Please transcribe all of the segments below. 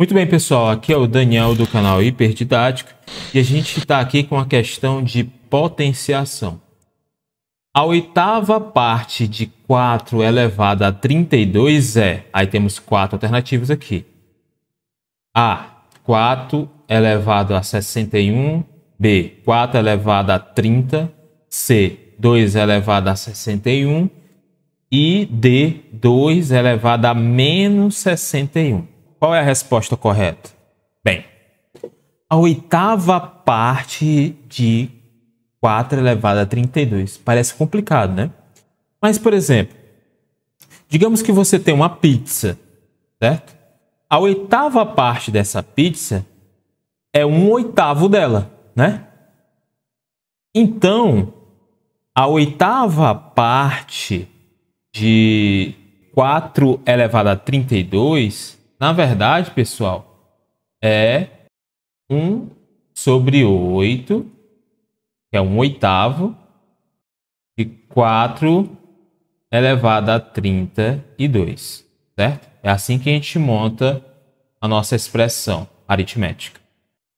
Muito bem, pessoal, aqui é o Daniel do canal Hiperdidático e a gente está aqui com a questão de potenciação. A oitava parte de 4 elevado a 32 é, aí temos quatro alternativas aqui. A, 4 elevado a 61, B, 4 elevado a 30, C, 2 elevado a 61 e D, 2 elevado a menos 61. Qual é a resposta correta? Bem, a oitava parte de 4 elevado a 32. Parece complicado, né? Mas, por exemplo, digamos que você tem uma pizza, certo? A oitava parte dessa pizza é um oitavo dela, né? Então, a oitava parte de 4 elevado a 32 na verdade, pessoal, é 1 sobre 8, que é 1 oitavo, e 4 elevado a 32, certo? É assim que a gente monta a nossa expressão aritmética.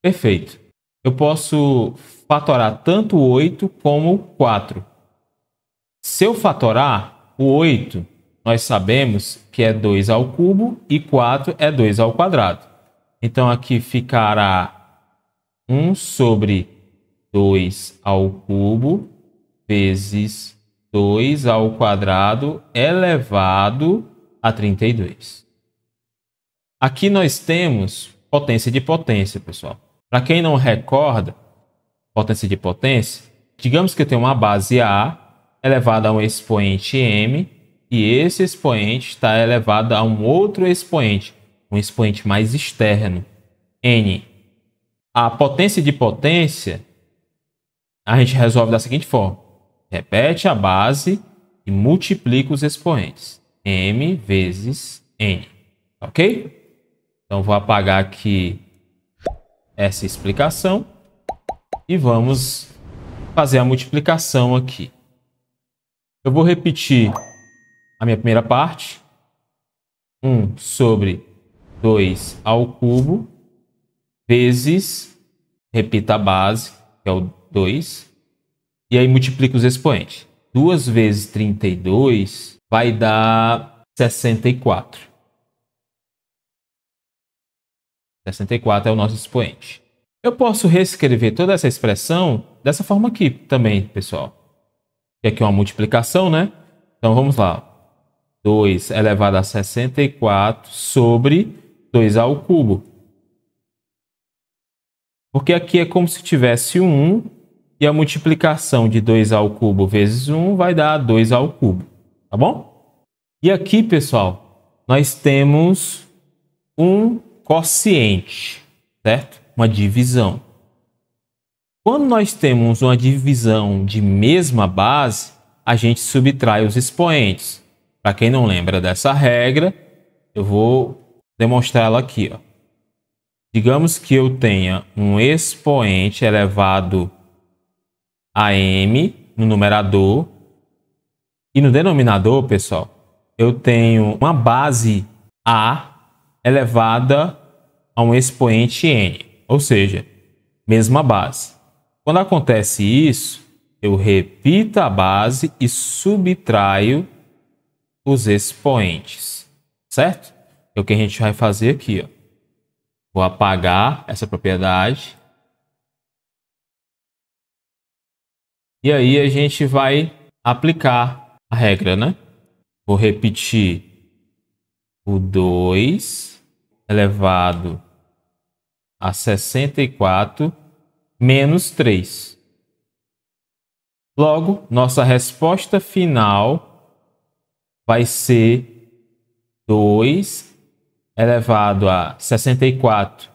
Perfeito. Eu posso fatorar tanto 8 como 4. Se eu fatorar o 8, nós sabemos que é 2 ao cubo e 4 é 2 ao quadrado. Então aqui ficará 1 sobre 2 ao cubo vezes 2 ao quadrado elevado a 32. Aqui nós temos potência de potência, pessoal. Para quem não recorda, potência de potência, digamos que eu tenho uma base A elevada a um expoente M e esse expoente está elevado a um outro expoente, um expoente mais externo, n. A potência de potência a gente resolve da seguinte forma: repete a base e multiplica os expoentes, m vezes n, ok? Então vou apagar aqui essa explicação e vamos fazer a multiplicação aqui. Eu vou repetir a minha primeira parte. 1 sobre 2 ao cubo vezes, repita a base, que é o 2, e aí multiplica os expoentes. 2 vezes 32 vai dar 64. 64 é o nosso expoente. Eu posso reescrever toda essa expressão dessa forma aqui também, pessoal. E aqui é uma multiplicação, né? Então vamos lá. 2 elevado a 64 sobre 2 ao cubo. Porque aqui é como se tivesse 1 e a multiplicação de 2 ao cubo vezes 1 vai dar 2 ao cubo, tá bom? E aqui, pessoal, nós temos um quociente, certo? Uma divisão. Quando nós temos uma divisão de mesma base, a gente subtrai os expoentes. Para quem não lembra dessa regra, eu vou demonstrá-la aqui. Ó. Digamos que eu tenha um expoente elevado a m no numerador e no denominador, pessoal, eu tenho uma base a elevada a um expoente n, ou seja, mesma base. Quando acontece isso, eu repito a base e subtraio os expoentes, certo? É o que a gente vai fazer aqui, ó. Vou apagar essa propriedade. E aí a gente vai aplicar a regra, né? Vou repetir o 2 elevado a 64 menos 3. Logo, nossa resposta final vai ser 2 elevado a 64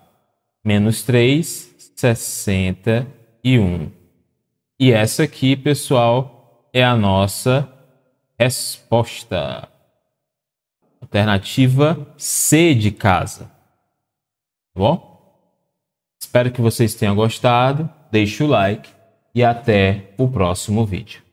menos 3, 61. E essa aqui, pessoal, é a nossa resposta. Alternativa C de casa. Tá bom? Espero que vocês tenham gostado. Deixe o like e até o próximo vídeo.